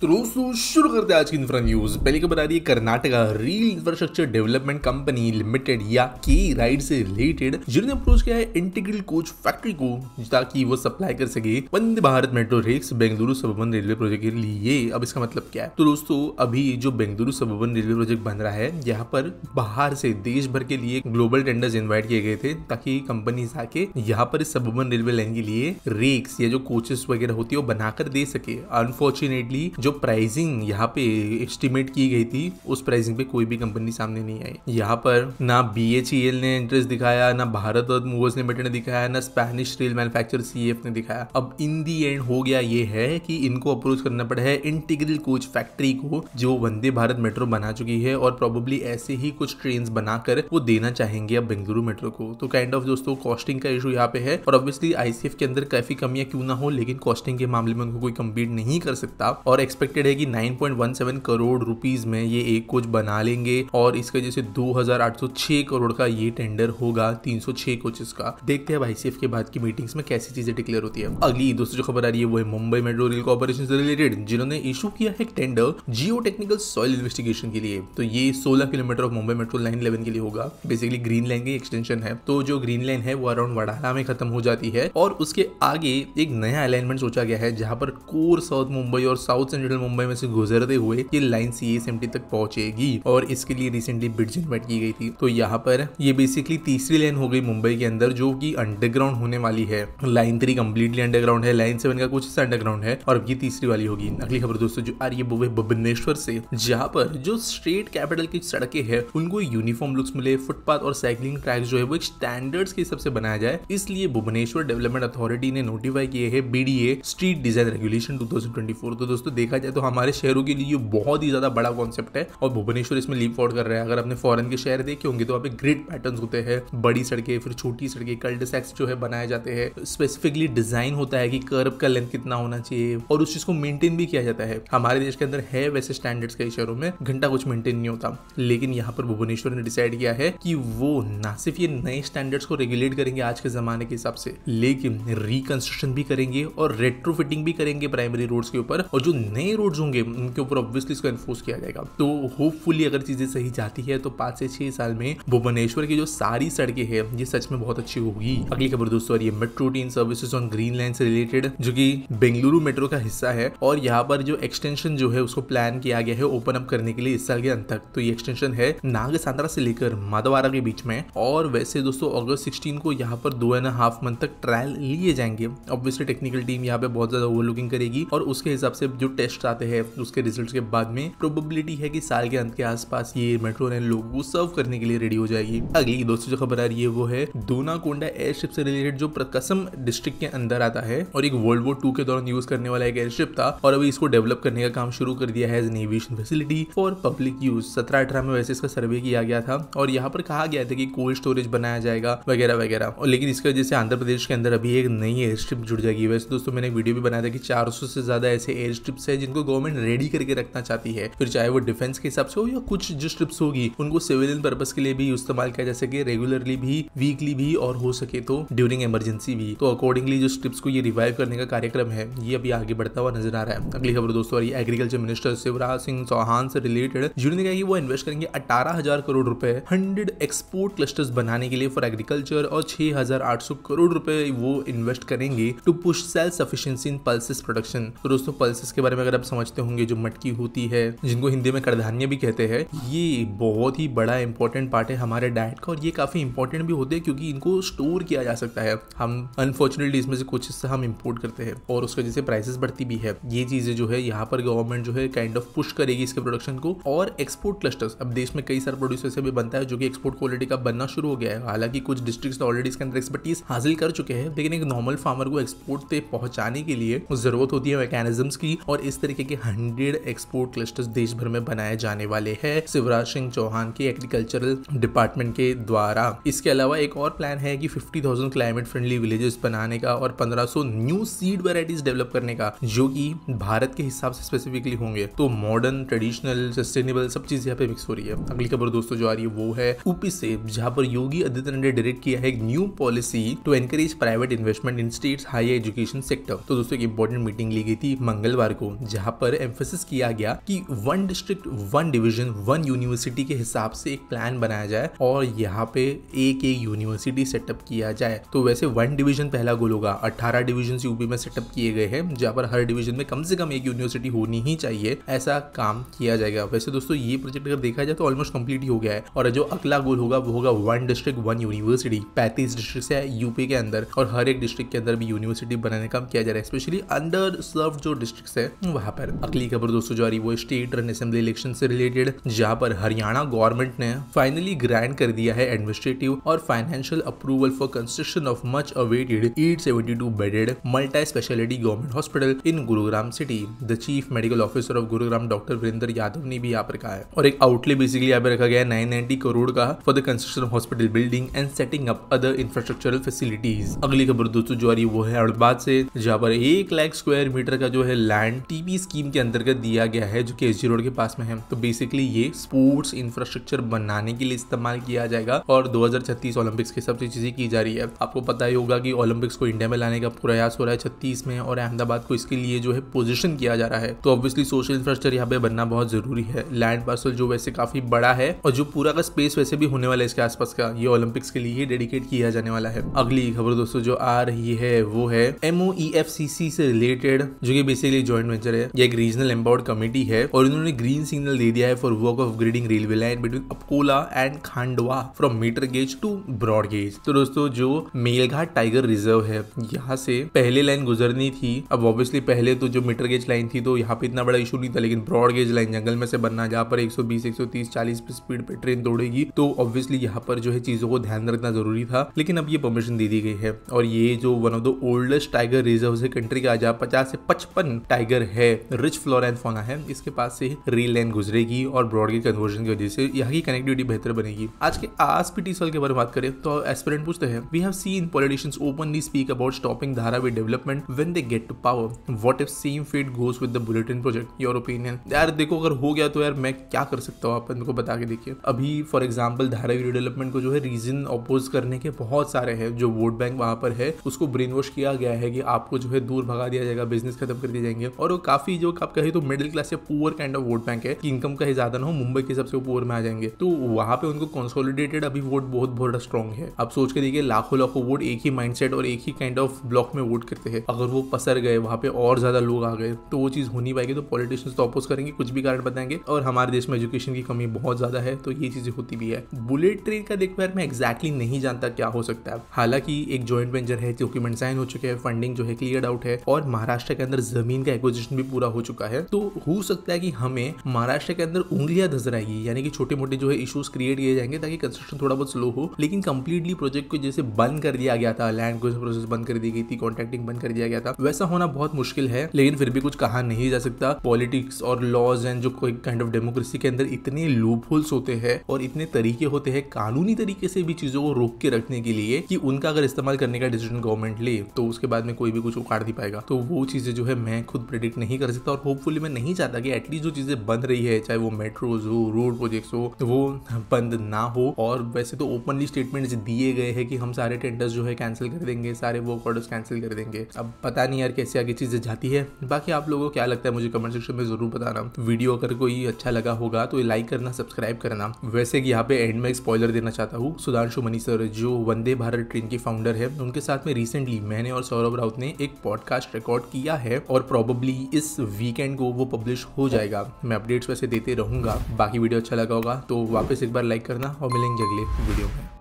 तो दोस्तों शुरू करते हैं आज की इंफ्रा न्यूज पहली खबर आ रही है Karnataka rail infrastructure development company limited या के राइड से रिलेटेड जिन्होंने अप्रोच किया है इंटीग्रल कोच फैक्ट्री को ताकि वो सप्लाई कर सके Vande Bharat metro rakes Bengaluru suburban railway project के लिए अब इसका मतलब क्या है तो दोस्तों अभी जो बेंगलुरु सबन रेलवे प्रोजेक्ट बन रहा है यहाँ पर बाहर से देश भर के लिए ग्लोबल टेंडर्स इन्वाइट किए गए थे ताकि कंपनी आके यहाँ पर इस सबर्बन रेलवे लाइन के लिए रेक्स या जो कोचेस वगैरह होती है वो बनाकर दे सके अनफॉर्चुनेटली जो प्राइसिंग यहाँ पे एस्टिमेट की गई थी उस प्राइसिंग पे कोई भी कंपनी सामने नहीं आई यहाँ पर ना बी e ने इंटरेस्ट दिखाया ना भारत और मूवर्स लिमिटेड ने दिखाया ना स्पेनिश रेल मैन्युफैक्चर सी ने दिखाया अब इन दी एंड हो गया ये है कि इनको अप्रोच करना पड़ा है इंटीग्रल कोच फैक्ट्री को जो वंदे भारत मेट्रो बना चुकी है और प्रोबेबली ऐसे ही कुछ ट्रेन बनाकर वो देना चाहेंगे अब बेंगलुरु मेट्रो को तो काइंड ऑफ दोस्तों कॉस्टिंग का इशू यहाँ पे है और ऑब्वियसली आईसीएफ के अंदर काफी कमियां क्यों ना हो लेकिन कॉस्टिंग के मामले में उनको कोई कम्पीट नहीं कर सकता और एक्स एक्सपेक्टेड है कि 9.17 करोड़ रुपीस में ये एक कोच बना लेंगे और इसके वजह से 2,806 करोड़ का ये टेंडर होगा 306 कोचेस का देखते हैं सेफ के बाद की मीटिंग्स में कैसी चीजें डिक्लेयर होती है अगली दूसरी जो खबर आ रही है वो है मुंबई मेट्रो रेल कॉर्पोरेशन से रिलेटेड जिन्होंने इशू किया है tender geo technical soil investigation के लिए तो ये सोलह kilometre of Mumbai metro line eleven के लिए होगा बेसिकली ग्रीन लाइन की एक्सटेंशन है तो जो ग्रीन लाइन है वो अराउंड वडाला में खत्म हो जाती है और उसके आगे एक नया अलाइनमेंट सोचा गया है जहां पर कोर साउथ मुंबई और साउथ सेंट्रल सेंट्रल मुंबई में से गुजरते हुए ये लाइन सी एस तक पहुंचेगी और इसके लिए रिसेंटली ब्रिज इन्वेट की गई थी तो यहाँ पर ये बेसिकली तीसरी लाइन हो गई मुंबई के अंदर जो की अंडरग्राउंड होने वाली है लाइन थ्री कम्प्लीटली अंडरग्राउंड है लाइन सेवन का कुछ अंडरग्राउंड है और ये तीसरी वाली होगी अगली खबर दोस्तों जो आ रही है वो है भुवनेश्वर से जहाँ पर जो स्टेट कैपिटल की सड़कें हैं उनको यूनिफॉर्म लुक्स मिले फुटपाथ और साइकिलिंग ट्रैक जो है वो स्टैंडर्ड्स के हिसाब से बनाया जाए इसलिए भुवनेश्वर डेवलपमेंट अथॉरिटी ने नोटिफाई किए हैं बीडीए स्ट्रीट डिजाइन रेगुलेशन 2024 तो दोस्तों देखा देखा जाए तो हमारे शहरों के लिए बहुत ही ज़्यादा बड़ा कॉन्सेप्ट है और भुवनेश्वर इसमें लीप फॉर्ड कर रहे हैं अगर आपने फॉरन के शहर देखे होंगे तो आप ग्रिड पैटर्न होते हैं बड़ी सड़कें फिर छोटी सड़कें कल्ड सेक्स जो है बनाए जाते हैं स्पेसिफिकली डिजाइन होता है कि कर्व का लेंथ कितना होना चाहिए और उस चीज को मेंटेन भी किया जाता है हमारे देश के अंदर है वैसे स्टैंडर्ड्स कई शहरों में घंटा कुछ मेंटेन नहीं होता लेकिन यहाँ पर भुवनेश्वर ने डिसाइड किया है कि वो ना सिर्फ ये नए स्टैंडर्ड्स को रेगुलेट करेंगे आज के जमाने के हिसाब से लेकिन रिकंस्ट्रक्शन भी करेंगे और रेट्रोफिटिंग भी करेंगे प्राइमरी रोड्स के ऊपर और जो नए नए रूट्स होंगे उनके ऊपर ऑब्वियसली इसको एनफोर्स किया जाएगा तो होपफुली अगर चीज़ें सही जाती है तो पांच से छह साल में भुवनेश्वर की जो सारी सड़कें हैं ये सच में बहुत अच्छी होगी अगली खबर दोस्तों और ये metro train services on green line से रिलेटेड जो कि बेंगलुरु मेट्रो का हिस्सा है और यहाँ पर जो एक्सटेंशन जो है उसको प्लान किया गया है ओपन अप करने के लिए इस साल के अंत तक तो ये एक्सटेंशन है नागसांद्रा से लेकर माधवारा के बीच में और वैसे दोस्तों अगस्त सिक्सटीन को यहाँ पर दो एंड हाफ मंथ तक ट्रायल लिए जाएंगे ऑब्वियसली टेक्निकल टीम यहाँ पे बहुत ज्यादा ओवरलुकिंग करेगी और उसके हिसाब से जो टेस्ट रिजल्ट आते हैं उसके रिजल्ट के बाद में प्रोबेबिलिटी है कि साल के अंत के आसपास ये मेट्रो रेल लोगों को सर्व करने के लिए रेडी हो जाएगी अगली दोस्तों जो खबर आ रही है वो है कोंडा एयरशिप से रिलेटेड जो प्रकसम डिस्ट्रिक्ट के अंदर आता है और एक वर्ल्ड वॉर टू के दौरान यूज करने वाला एक एयरशिप था और अभी इसको डेवलप करने का काम शुरू कर दिया है as an aviation facility for public use सत्रह अठारह में वैसे इसका सर्वे किया गया था और यहाँ पर कहा गया था कि कोल्ड स्टोरेज बनाया जाएगा वगैरह वगैरह और लेकिन इसकी वजह से आंध्र प्रदेश के अंदर अभी एक नई एयर स्ट्रिप जुड़ जाएगी वैसे दोस्तों मैंने एक वीडियो भी बनाया था कि चार से ज्यादा ऐसे एयर स्ट्रिप्स है जिनको गवर्नमेंट रेडी करके रखना चाहती है फिर चाहे वो डिफेंस के हिसाब से हो या कुछ जो स्ट्रिप्स होगी उनको सिविलियन पर्पज के लिए भी इस्तेमाल किया जा सके रेगुलरली भी वीकली भी और हो सके तो ड्यूरिंग इमरजेंसी भी तो अकॉर्डिंगली जो स्ट्रिप्स को ये रिवाइव करने का कार्यक्रम है ये अभी आगे बढ़ता हुआ नजर आ रहा है अगली खबर दोस्तों एग्रीकल्चर मिनिस्टर शिवराज सिंह चौहान से रिलेटेड जिन्होंने कहा कि वो इन्वेस्ट करेंगे अठारह हजार करोड़ रुपए हंड्रेड एक्सपोर्ट क्लस्टर्स बनाने के लिए फॉर एग्रीकल्चर और छह हजार आठ सौ करोड़ रुपए वो इन्वेस्ट करेंगे to push self sufficiency in pulses production तो दोस्तों पल्सेस के बारे में अगर आप समझते होंगे जो मटकी होती है जिनको हिंदी में करधान्य भी कहते हैं ये बहुत ही बड़ा इंपॉर्टेंट पार्ट है हमारे डाइट का और ये काफ़ी इंपॉर्टेंट भी होते हैं क्योंकि इनको स्टोर किया जा सकता है हम अनफॉर्चुनेटली इसमें से कुछ हिस्सा हम इम्पोर्ट करते हैं और उसके जैसे प्राइसेस बढ़ती भी है ये चीज़ें जो है यहाँ पर गवर्नमेंट जो है काइंड ऑफ पुश करेगी इसके प्रोडक्शन को और एक्सपोर्ट क्लस्टर्स अब देश में कई सारे प्रोड्यूस ऐसे भी बनता है जो कि एक्सपोर्ट क्वालिटी का बनना शुरू हो गया है हालांकि कुछ डिस्ट्रिक्ट ऑलरेडी तो इसके अंदर एक्सपर्टीज हासिल कर चुके हैं लेकिन एक नॉर्मल फार्मर को एक्सपोर्ट पे पहुंचाने के लिए जरूरत होती है मैकेनिज्म की और इस तरीके के हंड्रेड एक्सपोर्ट क्लस्टर्स देश भर में बनाए जाने वाले हैं शिवराज सिंह चौहान के एग्रीकल्चरल डिपार्टमेंट के द्वारा इसके अलावा एक और प्लान है कि 50,000 क्लाइमेट फ्रेंडली विलेजेस बनाने का और 1500 न्यू सीड वेराइटीज डेवलप करने का जो कि भारत के हिसाब से स्पेसिफिकली होंगे तो मॉडर्न ट्रेडिशनल सस्टेनेबल सब चीज यहाँ पे मिक्स हो रही है अगली खबर दोस्तों जो आ रही है वो है यूपी से जहाँ पर योगी आदित्यनाथ ने डायरेक्ट किया है new policy to encourage private investment in state high education sector तो दोस्तों एक इंपॉर्टेंट मीटिंग ली गई थी मंगलवार को जहां पर एम्फोसिस किया गया कि one district one division one university के हिसाब से एक प्लान बनाया जाए और यहाँ पे एक एक यूनिवर्सिटी सेटअप किया जाए तो वैसे वन डिवीजन पहला गोल होगा अट्ठारह डिवीजन यूपी में सेटअप किए गए हैं जहाँ पर हर डिवीजन में कम से कम एक यूनिवर्सिटी होनी ही चाहिए ऐसा काम किया जाएगा वैसे दोस्तों ये प्रोजेक्ट अगर देखा जाए तो ऑलमोस्ट कंप्लीट ही हो गया है और जो अगला गोल होगा वो होगा वन डिस्ट्रिक्ट वन यूनिवर्सिटी पैंतीस डिस्ट्रिक्ट है यूपी के अंदर और हर एक डिस्ट्रिक्ट के अंदर भी यूनिवर्सिटी बनाने का काम किया जा रहा है स्पेशली अंडर सर्व जो डिस्ट्रिक्ट है वहां पर अगली खबर दोस्तों जारी वो स्टेट रन असेंबली इलेक्शन से रिलेटेड जहाँ पर हरियाणा गवर्नमेंट ने फाइनली ग्रांड कर दिया है एडमिनिस्ट्रेटिव और financial approval for construction of much awaited eight bedded multi speciality government hospital in Gurugram city the chief medical officer of Gurugram doctor Virender Yadav ने भी यहाँ पर कहा है और एक आउटले बेसिकली यहाँ पर रखा गया नाइन नाइनटी करोड़ का for the construction of hospital building and setting up other infrastructural facilities अगली खबर दोस्तों जो आ रही वो है अहमदाबाद से जहाँ पर एक लाख स्क्वायर मीटर का जो है लैंड टी पी स्कीम के अंतर्गत दिया गया है जो कि एस रोड के पास में है तो बेसिकली ये स्पोर्ट्स इंफ्रास्ट्रक्चर बनाने के लिए इस्तेमाल किया जाएगा और छत्तीस ओलंपिक्स के सबसे चीजें की जा रही है आपको पता ही होगा कि ओलंपिक्स को इंडिया में लाने का प्रयास हो रहा है छत्तीस में और अहमदाबाद को इसके लिए जो है पोजिशन किया जा रहा है तो ऑब्वियसली सोशल इंफ्रास्ट्रक्चर यहाँ पे बनना बहुत जरूरी है लैंड पार्सल जो वैसे काफी बड़ा है और जो पूरा का स्पेस वैसे भी होने वाला है इसके आसपास का ये ओलंपिक्स के लिए डेडिकेट किया जाने वाला है अगली खबर दोस्तों जो आ रही है वो है एमओ e से रिलेटेड जो कि बेसिकली ज्वाइंट वेंचर है है ये एक रीजनल एम्पावर्ड कमेटी है और इन्होंने ग्रीन सिग्नल दे दिया है for work of grading railway line between अपकोला and Khandwa from metre gauge to broad gauge तो दोस्तों जो मेलघाट टाइगर रिजर्व है यहाँ से पहले लाइन गुजरनी थी अब ऑब्वियसली पहले तो जो मीटर गेज लाइन थी तो यहाँ पे इतना बड़ा इशू नहीं था लेकिन ब्रॉड गेज लाइन जंगल में से बनना जहाँ पर 120, 130, 40 स्पीड पे ट्रेन दौड़ेगी तो ऑब्वियसली यहाँ पर जो है चीजों को ध्यान रखना जरूरी था लेकिन अब ये परमिशन दे दी गई है और ये जो one of the oldest tiger reserve है कंट्री का जहाँ पचास से पचपन टाइगर है रिच फ्लोरा एंड फोना है इसके पास से रेल लाइन गुजरेगी और ब्रॉडगेज कन्वर्जन की वजह से यहाँ की कनेक्टिविटी बेहतर बनेगी आज के आस पी टी के बारे में बात करें तो एस्पिरेंट पूछते हैं we have seen politicians openly speak about stopping धारा with development when they get to power what if same fate goes with the bulletin project your opinion यार देखो अगर हो गया तो यार मैं क्या कर सकता हूँ आप इनको बता के देखिए अभी फॉर एग्जाम्पल धारावी डेवलपमेंट को जो है रीजन अपोज करने के बहुत सारे हैं जो वोट बैंक वहां पर है उसको ब्रेन वॉश किया गया है कि आपको जो है दूर भगा दिया जाएगा बिजनेस खत्म कर दिए जाएंगे और वो काफी जो आप कहे तो मिडिल क्लास या poor kind of vote bank है कि इनकम कहीं ज्यादा ना हो मुंबई के सबसे पुअर में आ जाएंगे तो वहां पे उनको कंसोलिडेटेड अभी वोट बहुत बहुत स्ट्रॉन्ग है आप सोच के देखिए लाखों लाखों वोट एक ही माइंडसेट और एक ही काइंड ऑफ ब्लॉक में वोट करते हैं अगर वो पसर गए वहां पे और ज्यादा लोग आ गए तो वो चीज होनी पाएगी तो पॉलिटिशियंस तो अपोज करेंगे कुछ भी कारण बताएंगे और हमारे देश में एजुकेशन की कमी बहुत ज्यादा है तो ये चीजें होती भी है बुलेट ट्रेन का देख यार मैं एक्जैक्टली नहीं जानता क्या हो सकता है हालांकि एक ज्वाइंट वेंचर है डॉक्यूमेंट साइन हो चुके हैं फंडिंग जो है क्लियर आउट है और महाराष्ट्र के अंदर जमीन का एक्विजिशन भी पूरा हो चुका है तो हो सकता है कि हमें महाराष्ट्र के अंदर उंगलियां धस रहेगी यानी कि छोटे मोटे जो है इश्यूज क्रिएट किए जाएंगे ताकि कंस्ट्रक्शन थोड़ा बहुत स्लो हो लेकिन कंप्लीटली प्रोजेक्ट को जैसे बंद कर दिया गया था लैंड को प्रोसेस बंद कर दी गई थी कॉन्ट्रैक्टिंग बंद कर दिया गया था वैसा होना बहुत मुश्किल है लेकिन फिर भी कुछ कहा नहीं जा सकता पॉलिटिक्स और लॉज एंड जो कोई काइंड ऑफ डेमोक्रेसी के अंदर इतने लूप होल्स होते हैं और इतने तरीके होते हैं कानूनी तरीके से भी चीजों को रोक के रखने के लिए कि उनका अगर इस्तेमाल करने का डिसीजन गवर्नमेंट ले तो उसके बाद में कोई भी कुछ उखाड़ नहीं पाएगा तो वो चीजें जो है मैं खुद प्रेडिक्ट नहीं नहीं कर सकता और होपफुली मैं नहीं चाहता कि एटलीस्ट जो चीज़ें बंद रही है चाहे वो मेट्रोज हो रोड प्रोजेक्ट्स हो तो वो बंद ना हो और वैसे तो ओपनली स्टेटमेंट दिए गए हैं कि हम सारे टेंडर्स जो है कैंसिल कर देंगे सारे वर्क ऑर्डर्स कैंसिल कर देंगे अब पता नहीं यार कैसे आगे चीज़ें जाती है बाकी आप लोगों को क्या लगता है मुझे कमेंट सेक्शन में ज़रूर बताना वीडियो अगर कोई अच्छा लगा होगा तो लाइक करना सब्सक्राइब करना वैसे कि यहाँ पे एंड में एक स्पॉइलर देना चाहता हूँ सुधांशु मनी सर जो वंदे भारत ट्रेन के फाउंडर है उनके साथ में रिसेंटली मैंने और सौरभ राउत ने एक पॉडकास्ट रिकॉर्ड किया है और प्रॉबेबली इस वीकेंड को वो पब्लिश हो जाएगा मैं अपडेट्स वैसे देते रहूँगा बाकी वीडियो अच्छा लगा होगा तो वापस एक बार लाइक करना और मिलेंगे अगले वीडियो में